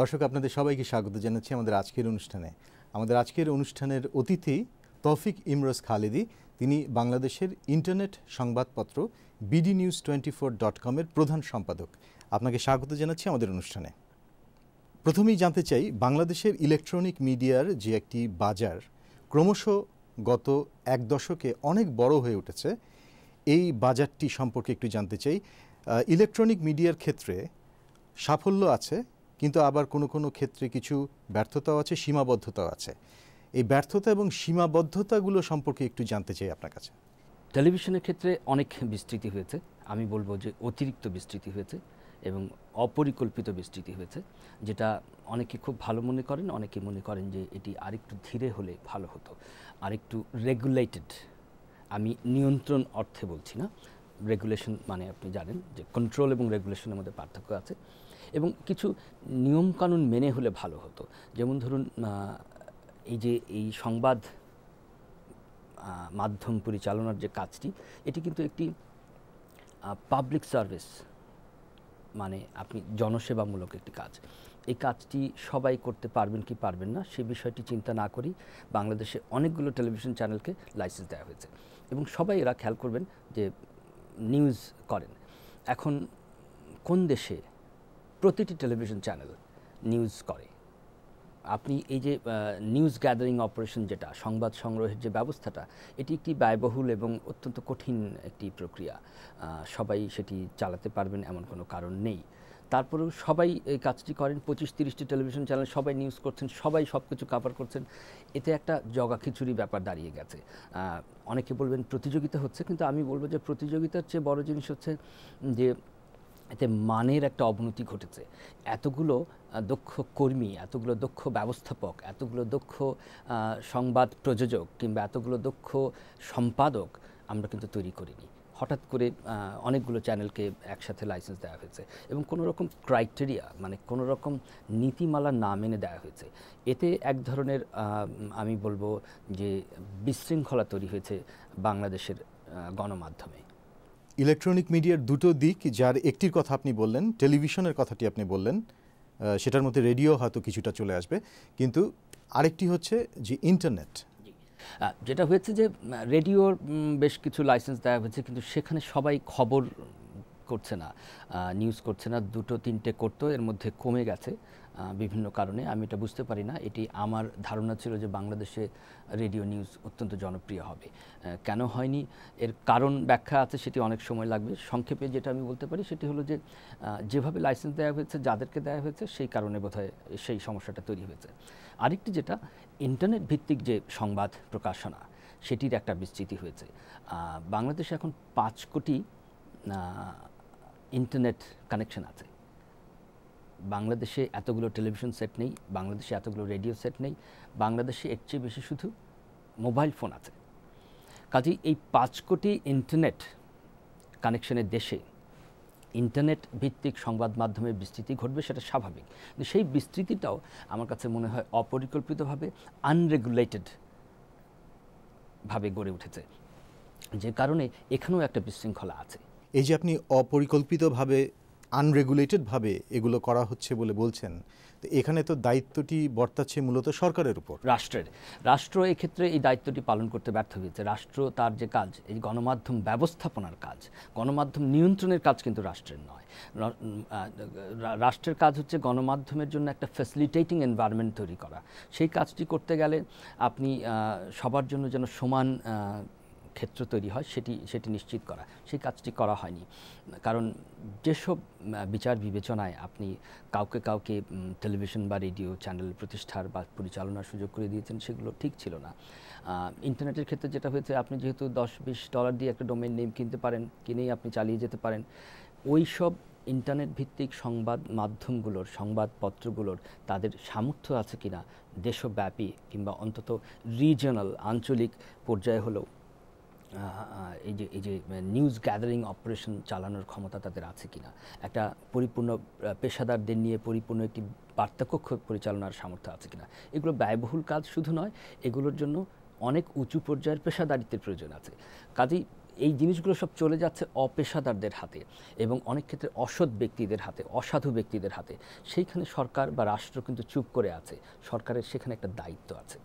দর্শক আপনাদের সবাইকে স্বাগত জানাচ্ছি আমাদের আজকের অনুষ্ঠানে আমাদের আজকের অনুষ্ঠানের অতিথি তৌফিক ইমরোজ খালেদি তিনি বাংলাদেশের ইন্টারনেট সংবাদপত্র BD news twenty four dot কমের প্রধান সম্পাদক আপনাকে স্বাগত জানাচ্ছি আমাদের অনুষ্ঠানে প্রথমেই জানতে চাই বাংলাদেশের ইলেকট্রনিক মিডিয়ার যে একটি বাজার ক্রমশ গত এক দশকে অনেক বড় হয়ে উঠেছে এই বাজারটি সম্পর্কে একটু জানতে চাই ইলেকট্রনিক মিডিয়ার ক্ষেত্রে সাফল্য আছে কিন্তু আবার কোনো কোনো ক্ষেত্রে কিছু ব্যর্থতাও আছে সীমাবদ্ধতাও আছে এই ব্যর্থতা এবং সীমাবদ্ধতাগুলো সম্পর্কে একটু জানতে চাই আপনার কাছে টেলিভিশনের ক্ষেত্রে অনেক বিস্তৃতি হয়েছে আমি বলবো যে অতিরিক্ত বিস্তৃতি হয়েছে এবং অপরিকল্পিত বিস্তৃতি হয়েছে যেটা অনেকে খুব ভালো মনে করেন অনেকে মনে করেন যে এটি আরেকটু ধীরে হলে ভালো হতো আরেকটু রেগুলেটেড আমি নিয়ন্ত্রণ অর্থে বলছি না রেগুলেশন মানে আপনি জানেন যে কন্ট্রোল এবং রেগুলেশনের মধ্যে পার্থক্য আছে এবং কিছু নিয়মকানুন মেনে হলে ভালো হতো যেমন ধরুন এই যে এই সংবাদ মাধ্যম পরিচালনার যে কাজটি এটি কিন্তু একটি পাবলিক সার্ভিস মানে আপনি জনসেবামূলক একটি কাজ এই কাজটি সবাই করতে পারবেন কি পারবেন না সে বিষয়টি চিন্তা না করেই বাংলাদেশে অনেকগুলো টেলিভিশন চ্যানেলকে লাইসেন্স দেওয়া হয়েছে এবং সবাই এরা খেয়াল করবেন যে নিউজ করেন এখন কোন দেশে প্রতিটি টেলিভিশন চ্যানেল নিউজ করে আপনি এই যে নিউজ গ্যাদারিং অপারেশন যেটা সংবাদ সংগ্রহের যে ব্যবস্থাটা এটি একটি ব্যয়বহুল এবং অত্যন্ত কঠিন একটি প্রক্রিয়া সবাই সেটি চালাতে পারবেন এমন কোনো কারণ নেই তারপরেও সবাই এই কাজটি করেন পঁচিশ তিরিশটি টেলিভিশন চ্যানেল সবাই নিউজ করছেন সবাই সব কিছু কাভার করছেন এতে একটা জগা খিচুড়ি ব্যাপার দাঁড়িয়ে গেছে অনেকে বলবেন প্রতিযোগিতা হচ্ছে কিন্তু আমি বলবো যে প্রতিযোগিতার চেয়ে বড় জিনিস হচ্ছে যে এতে মানের একটা অবনতি ঘটেছে এতগুলো দক্ষ কর্মী এতগুলো দক্ষ ব্যবস্থাপক এতগুলো দক্ষ সংবাদ প্রযোজক কিংবা এতগুলো দক্ষ সম্পাদক আমরা কিন্তু তৈরি করিনি হঠাৎ করে অনেকগুলো চ্যানেলকে একসাথে লাইসেন্স দেওয়া হয়েছে এবং কোনো রকম ক্রাইটেরিয়া মানে কোনো রকম নীতিমালা না মেনে দেওয়া হয়েছে এতে এক ধরনের আমি বলবো যে বিশৃঙ্খলা তৈরি হয়েছে বাংলাদেশের গণমাধ্যমে ইলেকট্রনিক মিডিয়ার দুটো দিক যার একটির কথা আপনি বললেন টেলিভিশনের কথাটি আপনি বললেন সেটার মধ্যে রেডিও হয়তো কিছুটা চলে আসবে কিন্তু আরেকটি হচ্ছে যে ইন্টারনেট যেটা হয়েছে যে রেডিওর বেশ কিছু লাইসেন্স দেওয়া হয়েছে কিন্তু সেখানে সবাই খবর করছে না নিউজ করছে না দুটো তিনটে করতো এর মধ্যে কমে গেছে বিভিন্ন কারণে আমি এটা বুঝতে পারি না এটি আমার ধারণা ছিল যে বাংলাদেশে রেডিও নিউজ অত্যন্ত জনপ্রিয় হবে কেন হয়নি এর কারণ ব্যাখ্যা আছে সেটি অনেক সময় লাগবে সংক্ষেপে যেটা আমি বলতে পারি সেটি হলো যে যেভাবে লাইসেন্স দেওয়া হয়েছে যাদেরকে দেওয়া হয়েছে সেই কারণে বোধহয় সেই সমস্যাটা তৈরি হয়েছে আরেকটি যেটা ইন্টারনেট ভিত্তিক যে সংবাদ প্রকাশনা সেটির একটা বিস্তৃতি হয়েছে বাংলাদেশে এখন পাঁচ কোটি ইন্টারনেট কানেকশন আছে বাংলাদেশে এতগুলো টেলিভিশন সেট নেই বাংলাদেশে এতগুলো রেডিও সেট নেই বাংলাদেশে এর চেয়ে বেশি শুধু মোবাইল ফোন আছে কাজেই এই পাঁচ কোটি ইন্টারনেট কানেকশনের দেশে ইন্টারনেট ভিত্তিক সংবাদ মাধ্যমে বিস্তৃতি ঘটবে সেটা স্বাভাবিক কিন্তু সেই বিস্তৃতিটাও আমার কাছে মনে হয় অপরিকল্পিতভাবে আনরেগুলেটেড ভাবে গড়ে উঠেছে যে কারণে এখানেও একটা বিশৃঙ্খলা আছে এই যে আপনি অপরিকল্পিতভাবে আনরেগুলেটেডভাবে এগুলো করা হচ্ছে বলে বলছেন তো এখানে তো দায়িত্বটি বর্তাচ্ছে মূলত সরকারের উপর রাষ্ট্রের রাষ্ট্র এক্ষেত্রে এই দায়িত্বটি পালন করতে ব্যর্থ হয়েছে রাষ্ট্র তার যে কাজ এই গণমাধ্যম ব্যবস্থাপনার কাজ গণমাধ্যম নিয়ন্ত্রণের কাজ কিন্তু রাষ্ট্রের নয় রাষ্ট্রের কাজ হচ্ছে গণমাধ্যমের জন্য একটা ফ্যাসিলিটেটিং এনভায়রনমেন্ট তৈরি করা সেই কাজটি করতে গেলে আপনি সবার জন্য যেন সমান ক্ষেত্র তৈরি হয় সেটি সেটি নিশ্চিত করা সেই কাজটি করা হয়নি কারণ যেসব বিচার বিবেচনায় আপনি কাউকে কাউকে টেলিভিশন বা রেডিও চ্যানেল প্রতিষ্ঠার বা পরিচালনার সুযোগ করে দিয়েছেন সেগুলো ঠিক ছিল না ইন্টারনেটের ক্ষেত্রে যেটা হয়েছে আপনি যেহেতু দশ বিশ ডলার দিয়ে একটা ডোমেন নেম কিনতে পারেন কিনেই আপনি চালিয়ে যেতে পারেন ওই সব ইন্টারনেট ভিত্তিক সংবাদ মাধ্যমগুলোর সংবাদপত্রগুলোর তাদের সামর্থ্য আছে কিনা দেশব্যাপী কিংবা অন্তত রিজনাল আঞ্চলিক পর্যায়ে হলেও এই যে এই যে নিউজ গ্যাদারিং অপারেশন চালানোর ক্ষমতা তাদের আছে কিনা একটা পরিপূর্ণ পেশাদারদের নিয়ে পরিপূর্ণ একটি পার্থক্য পরিচালনার সামর্থ্য আছে কিনা এগুলো ব্যয়বহুল কাজ শুধু নয় এগুলোর জন্য অনেক উঁচু পর্যায়ের পেশাদারিত্বের প্রয়োজন আছে কাজেই এই জিনিসগুলো সব চলে যাচ্ছে অপেশাদারদের হাতে এবং অনেক ক্ষেত্রে অসৎ ব্যক্তিদের হাতে অসাধু ব্যক্তিদের হাতে সেইখানে সরকার বা রাষ্ট্র কিন্তু চুপ করে আছে সরকারের সেখানে একটা দায়িত্ব আছে